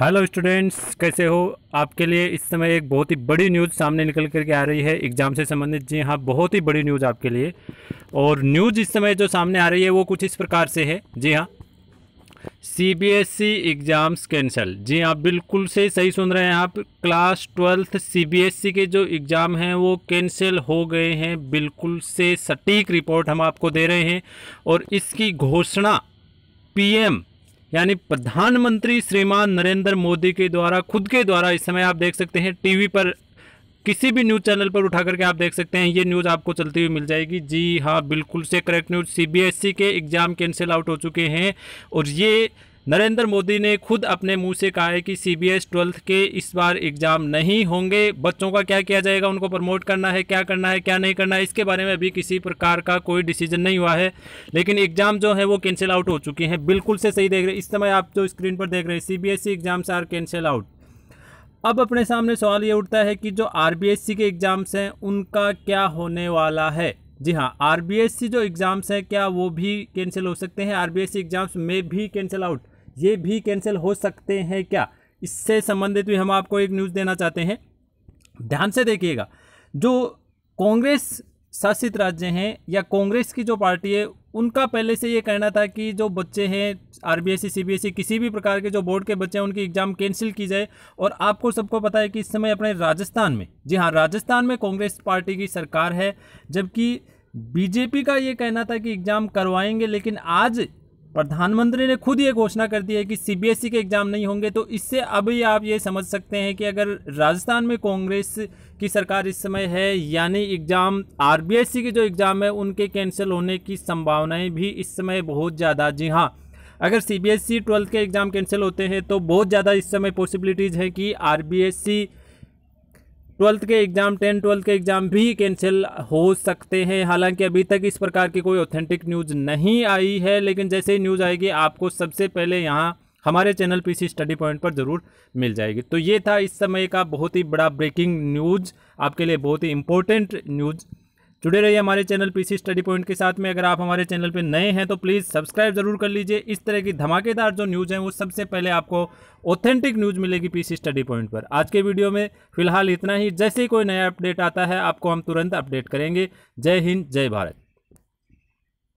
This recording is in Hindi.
हेलो स्टूडेंट्स कैसे हो आपके लिए इस समय एक बहुत ही बड़ी न्यूज़ सामने निकल करके आ रही है एग्ज़ाम से संबंधित जी हाँ बहुत ही बड़ी न्यूज़ आपके लिए और न्यूज़ इस समय जो सामने आ रही है वो कुछ इस प्रकार से है जी हाँ C B S C exams cancel जी हाँ बिल्कुल से सही सुन रहे हैं आप class twelfth C B S C के जो एग्ज़ाम हैं वो कैंसिल हो गए हैं बिल्कुल से सटीक रिपोर्ट हम आपको दे रहे हैं और इसकी घोषणा पी एम यानी प्रधानमंत्री श्रीमान नरेंद्र मोदी के द्वारा खुद के द्वारा इस समय आप देख सकते हैं टीवी पर किसी भी न्यूज़ चैनल पर उठा करके आप देख सकते हैं ये न्यूज़ आपको चलती हुई मिल जाएगी जी हाँ बिल्कुल से करेक्ट न्यूज़ सीबीएसई के एग्ज़ाम कैंसिल आउट हो चुके हैं और ये नरेंद्र मोदी ने खुद अपने मुंह से कहा है कि सी बी एस ट्वेल्थ के इस बार एग्ज़ाम नहीं होंगे बच्चों का क्या किया जाएगा उनको प्रमोट करना है क्या करना है क्या नहीं करना है इसके बारे में अभी किसी प्रकार का कोई डिसीजन नहीं हुआ है लेकिन एग्ज़ाम जो है वो कैंसिल आउट हो चुके हैं बिल्कुल से सही देख रहे हैं इस समय आप जो स्क्रीन पर देख रहे हैं C B S C exams are cancel out अब अपने सामने सवाल ये उठता है कि जो आर बी एस सी के एग्ज़ाम्स हैं उनका क्या होने वाला है जी हाँ आर बी एस सी जो एग्ज़ाम्स हैं क्या वो भी कैंसिल हो सकते हैं R B S C exams में भी कैंसिल आउट ये भी कैंसिल हो सकते हैं क्या इससे संबंधित भी हम आपको एक न्यूज़ देना चाहते हैं ध्यान से देखिएगा जो कांग्रेस शासित राज्य हैं या कांग्रेस की जो पार्टी है उनका पहले से ये कहना था कि जो बच्चे हैं आर बी सीबीएसई किसी भी प्रकार के जो बोर्ड के बच्चे हैं उनकी एग्ज़ाम कैंसिल की जाए और आपको सबको पता है कि इस समय अपने राजस्थान में जी हाँ राजस्थान में कांग्रेस पार्टी की सरकार है जबकि बीजेपी का ये कहना था कि एग्ज़ाम करवाएंगे लेकिन आज प्रधानमंत्री ने खुद ये घोषणा कर दी है कि सीबीएसई के एग्ज़ाम नहीं होंगे तो इससे अभी आप ये समझ सकते हैं कि अगर राजस्थान में कांग्रेस की सरकार इस समय है यानी एग्ज़ाम आरबीएससी के जो एग्ज़ाम है उनके कैंसिल होने की संभावनाएं भी इस समय बहुत ज़्यादा जी हाँ अगर सी बी एस के एग्ज़ाम कैंसिल होते हैं तो बहुत ज़्यादा इस समय पॉसिबिलिटीज़ है कि R B S C twelfth के एग्ज़ाम टेन ट्वेल्थ के एग्ज़ाम भी कैंसिल हो सकते हैं हालांकि अभी तक इस प्रकार की कोई ऑथेंटिक न्यूज़ नहीं आई है लेकिन जैसे ही न्यूज़ आएगी आपको सबसे पहले यहाँ हमारे चैनल पीसी स्टडी पॉइंट पर ज़रूर मिल जाएगी तो ये था इस समय का बहुत ही बड़ा ब्रेकिंग न्यूज़ आपके लिए बहुत ही इंपॉर्टेंट न्यूज़ जुड़े रहिए हमारे चैनल पीसी स्टडी पॉइंट के साथ में अगर आप हमारे चैनल पर नए हैं तो प्लीज़ सब्सक्राइब जरूर कर लीजिए इस तरह की धमाकेदार जो न्यूज़ है वो सबसे पहले आपको ऑथेंटिक न्यूज़ मिलेगी पीसी स्टडी पॉइंट पर आज के वीडियो में फिलहाल इतना ही जैसे ही कोई नया अपडेट आता है आपको हम तुरंत अपडेट करेंगे जय हिंद जय भारत